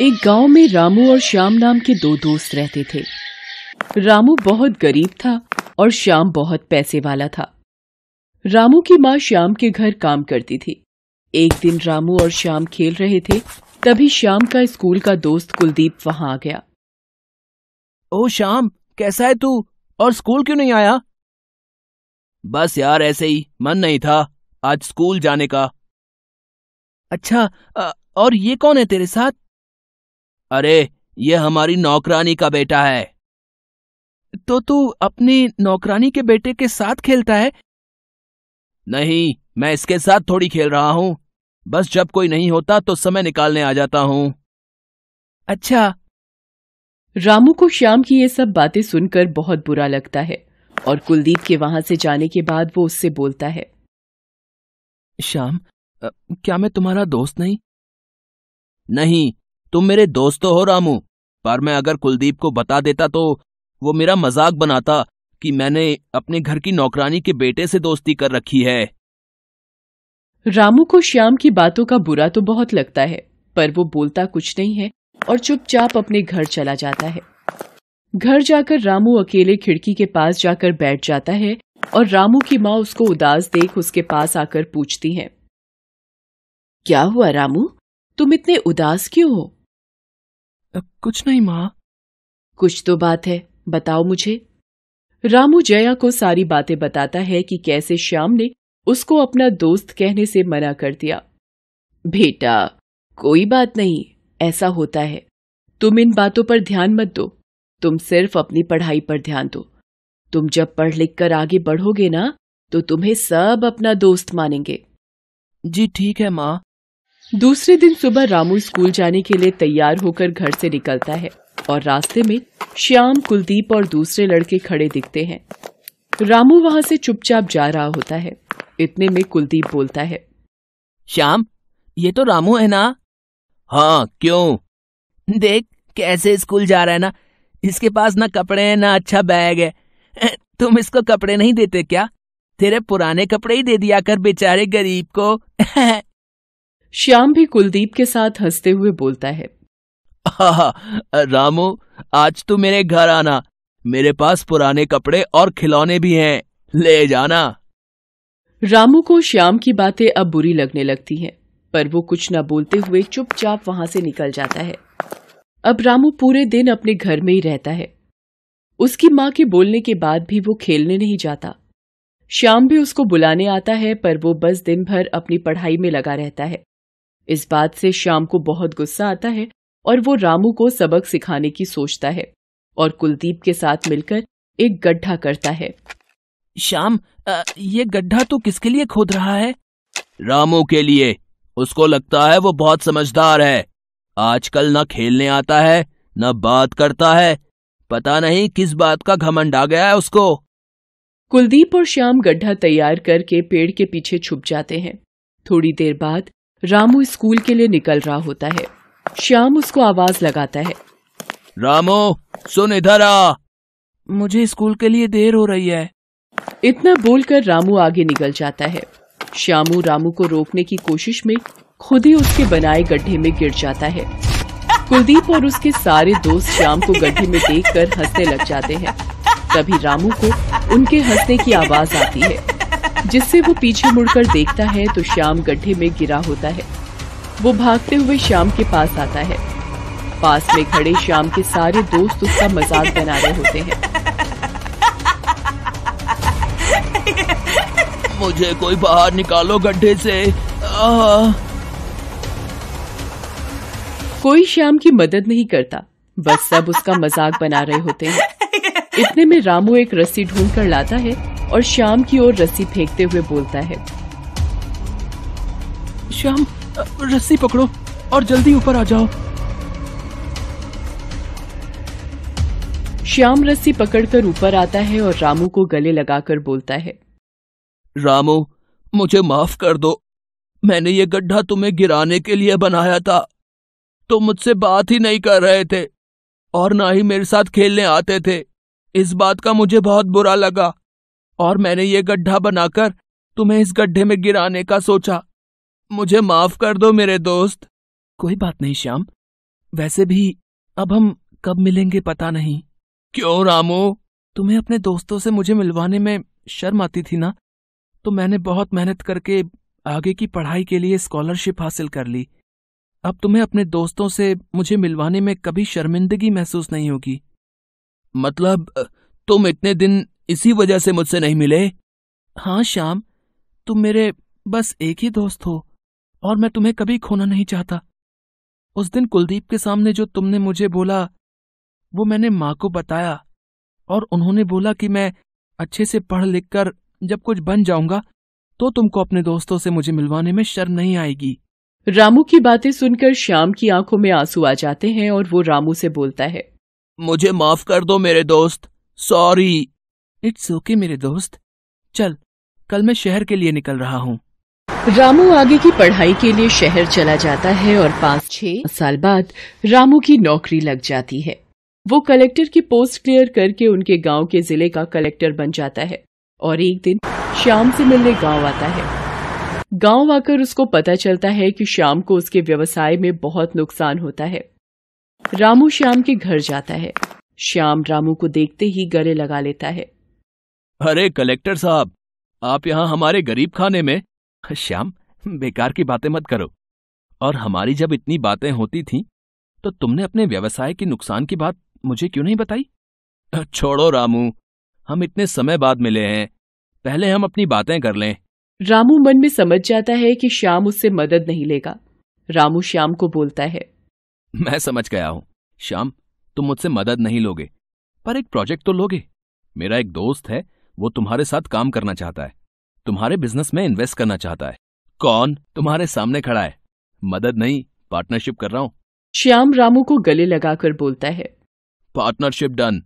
एक गांव में रामू और श्याम नाम के दो दोस्त रहते थे रामू बहुत गरीब था और श्याम बहुत पैसे वाला था रामू की माँ श्याम के घर काम करती थी एक दिन रामू और श्याम खेल रहे थे तभी श्याम का स्कूल का दोस्त कुलदीप वहां आ गया ओ श्याम कैसा है तू और स्कूल क्यों नहीं आया बस यार ऐसे ही मन नहीं था आज स्कूल जाने का अच्छा आ, और ये कौन है तेरे साथ अरे ये हमारी नौकरानी का बेटा है तो तू अपनी नौकरानी के बेटे के साथ खेलता है नहीं मैं इसके साथ थोड़ी खेल रहा हूं बस जब कोई नहीं होता तो समय निकालने आ जाता हूं अच्छा रामू को श्याम की ये सब बातें सुनकर बहुत बुरा लगता है और कुलदीप के वहां से जाने के बाद वो उससे बोलता है श्याम क्या मैं तुम्हारा दोस्त नहीं नहीं तुम मेरे दोस्त हो रामू पर मैं अगर कुलदीप को बता देता तो वो मेरा मजाक बनाता कि मैंने अपने घर की नौकरानी के बेटे से दोस्ती कर रखी है रामू को श्याम की बातों का बुरा तो बहुत लगता है पर वो बोलता कुछ नहीं है और चुपचाप अपने घर चला जाता है घर जाकर रामू अकेले खिड़की के पास जाकर बैठ जाता है और रामू की माँ उसको उदास देख उसके पास आकर पूछती है क्या हुआ रामू तुम इतने उदास क्यों हो कुछ नहीं माँ कुछ तो बात है बताओ मुझे रामू जया को सारी बातें बताता है कि कैसे श्याम ने उसको अपना दोस्त कहने से मना कर दिया बेटा कोई बात नहीं ऐसा होता है तुम इन बातों पर ध्यान मत दो तुम सिर्फ अपनी पढ़ाई पर ध्यान दो तुम जब पढ़ लिख कर आगे बढ़ोगे ना तो तुम्हें सब अपना दोस्त मानेंगे जी ठीक है माँ दूसरे दिन सुबह रामू स्कूल जाने के लिए तैयार होकर घर से निकलता है और रास्ते में श्याम कुलदीप और दूसरे लड़के खड़े दिखते हैं रामू वहां से चुपचाप जा रहा होता है इतने में कुलदीप बोलता है श्याम ये तो रामू है ना हाँ क्यों देख कैसे स्कूल जा रहा है ना इसके पास ना कपड़े हैं ना अच्छा बैग है तुम इसको कपड़े नहीं देते क्या तेरे पुराने कपड़े ही दे दिया कर बेचारे गरीब को श्याम भी कुलदीप के साथ हंसते हुए बोलता है रामू आज तू मेरे घर आना मेरे पास पुराने कपड़े और खिलौने भी हैं ले जाना रामू को श्याम की बातें अब बुरी लगने लगती हैं पर वो कुछ न बोलते हुए चुपचाप वहां से निकल जाता है अब रामू पूरे दिन अपने घर में ही रहता है उसकी माँ के बोलने के बाद भी वो खेलने नहीं जाता श्याम भी उसको बुलाने आता है पर वो बस दिन भर अपनी पढ़ाई में लगा रहता है इस बात से श्याम को बहुत गुस्सा आता है और वो रामू को सबक सिखाने की सोचता है और कुलदीप के साथ मिलकर एक गड्ढा करता है श्याम ये गड्ढा तो किसके लिए खोद रहा है रामू के लिए उसको लगता है वो बहुत समझदार है आजकल न खेलने आता है न बात करता है पता नहीं किस बात का घमंड आ गया है उसको कुलदीप और श्याम गड्ढा तैयार करके पेड़ के पीछे छुप जाते हैं थोड़ी देर बाद रामू स्कूल के लिए निकल रहा होता है श्याम उसको आवाज लगाता है रामू सुन इधर आ मुझे स्कूल के लिए देर हो रही है इतना बोलकर रामू आगे निकल जाता है श्यामू रामू को रोकने की कोशिश में खुद ही उसके बनाए गड्ढे में गिर जाता है कुलदीप और उसके सारे दोस्त श्याम को गड्ढे में देखकर हंसने लग जाते हैं तभी रामू को उनके हंसने की आवाज आती है जिससे वो पीछे मुड़कर देखता है तो श्याम गड्ढे में गिरा होता है वो भागते हुए श्याम के पास आता है पास में खड़े श्याम के सारे दोस्त उसका मजाक बना रहे होते हैं मुझे कोई बाहर निकालो गड्ढे से आ... कोई श्याम की मदद नहीं करता बस सब उसका मजाक बना रहे होते हैं इतने में रामू एक रस्सी ढूंढ कर लाता है और श्याम की ओर रस्सी फेंकते हुए बोलता है श्याम रस्सी पकड़ो और जल्दी ऊपर आ जाओ श्याम रस्सी पकड़कर ऊपर आता है और रामू को गले लगाकर बोलता है रामू मुझे माफ कर दो मैंने ये गड्ढा तुम्हें गिराने के लिए बनाया था तुम मुझसे बात ही नहीं कर रहे थे और ना ही मेरे साथ खेलने आते थे इस बात का मुझे बहुत बुरा लगा और मैंने ये गड्ढा बनाकर तुम्हें इस गड्ढे में गिराने का सोचा मुझे माफ कर दो मेरे दोस्त कोई बात नहीं श्याम वैसे भी अब हम कब मिलेंगे पता नहीं क्यों रामू तुम्हें अपने दोस्तों से मुझे मिलवाने में शर्म आती थी ना तो मैंने बहुत मेहनत करके आगे की पढ़ाई के लिए स्कॉलरशिप हासिल कर ली अब तुम्हें अपने दोस्तों से मुझे मिलवाने में कभी शर्मिंदगी महसूस नहीं होगी मतलब तुम इतने दिन इसी वजह से मुझसे नहीं मिले हाँ श्याम तुम मेरे बस एक ही दोस्त हो और मैं तुम्हें कभी खोना नहीं चाहता उस दिन कुलदीप के सामने जो तुमने मुझे बोला वो मैंने माँ को बताया और उन्होंने बोला कि मैं अच्छे से पढ़ लिख कर जब कुछ बन जाऊंगा तो तुमको अपने दोस्तों से मुझे मिलवाने में शर्म नहीं आएगी रामू की बातें सुनकर श्याम की आंखों में आंसू आ जाते हैं और वो रामू से बोलता है मुझे माफ कर दो मेरे दोस्त सॉरी इट्स ओके okay, मेरे दोस्त चल कल मैं शहर के लिए निकल रहा हूँ रामू आगे की पढ़ाई के लिए शहर चला जाता है और पाँच छह साल बाद रामू की नौकरी लग जाती है वो कलेक्टर की पोस्ट क्लियर करके उनके गांव के जिले का कलेक्टर बन जाता है और एक दिन शाम से मिलने गांव आता है गांव आकर उसको पता चलता है कि शाम को उसके व्यवसाय में बहुत नुकसान होता है रामू श्याम के घर जाता है श्याम रामू को देखते ही गले लगा लेता है अरे कलेक्टर साहब आप यहां हमारे गरीब खाने में श्याम बेकार की बातें मत करो और हमारी जब इतनी बातें होती थीं तो तुमने अपने व्यवसाय के नुकसान की बात मुझे क्यों नहीं बताई छोड़ो रामू हम इतने समय बाद मिले हैं पहले हम अपनी बातें कर लें रामू मन में समझ जाता है कि श्याम उससे मदद नहीं लेगा रामू श्याम को बोलता है मैं समझ गया हूँ श्याम तुम मुझसे मदद नहीं लोगे पर एक प्रोजेक्ट तो लोगे मेरा एक दोस्त है वो तुम्हारे साथ काम करना चाहता है तुम्हारे बिजनेस में इन्वेस्ट करना चाहता है कौन तुम्हारे सामने खड़ा है मदद नहीं पार्टनरशिप कर रहा हूँ श्याम रामू को गले लगाकर बोलता है पार्टनरशिप डन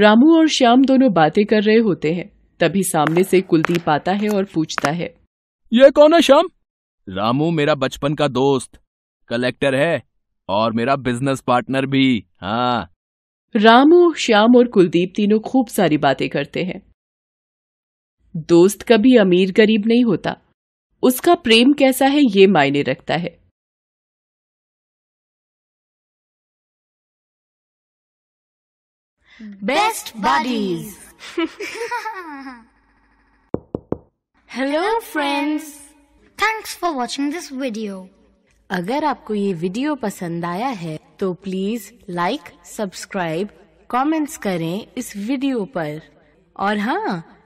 रामू और श्याम दोनों बातें कर रहे होते हैं तभी सामने से कुलदीप आता है और पूछता है ये कौन है श्याम रामू मेरा बचपन का दोस्त कलेक्टर है और मेरा बिजनेस पार्टनर भी हाँ रामू श्याम और कुलदीप तीनों खूब सारी बातें करते हैं दोस्त कभी अमीर गरीब नहीं होता उसका प्रेम कैसा है ये मायने रखता है best bodies hello friends thanks for watching this video अगर आपको ये वीडियो पसंद आया है तो प्लीज लाइक सब्सक्राइब कमेंट्स करें इस वीडियो पर और हाँ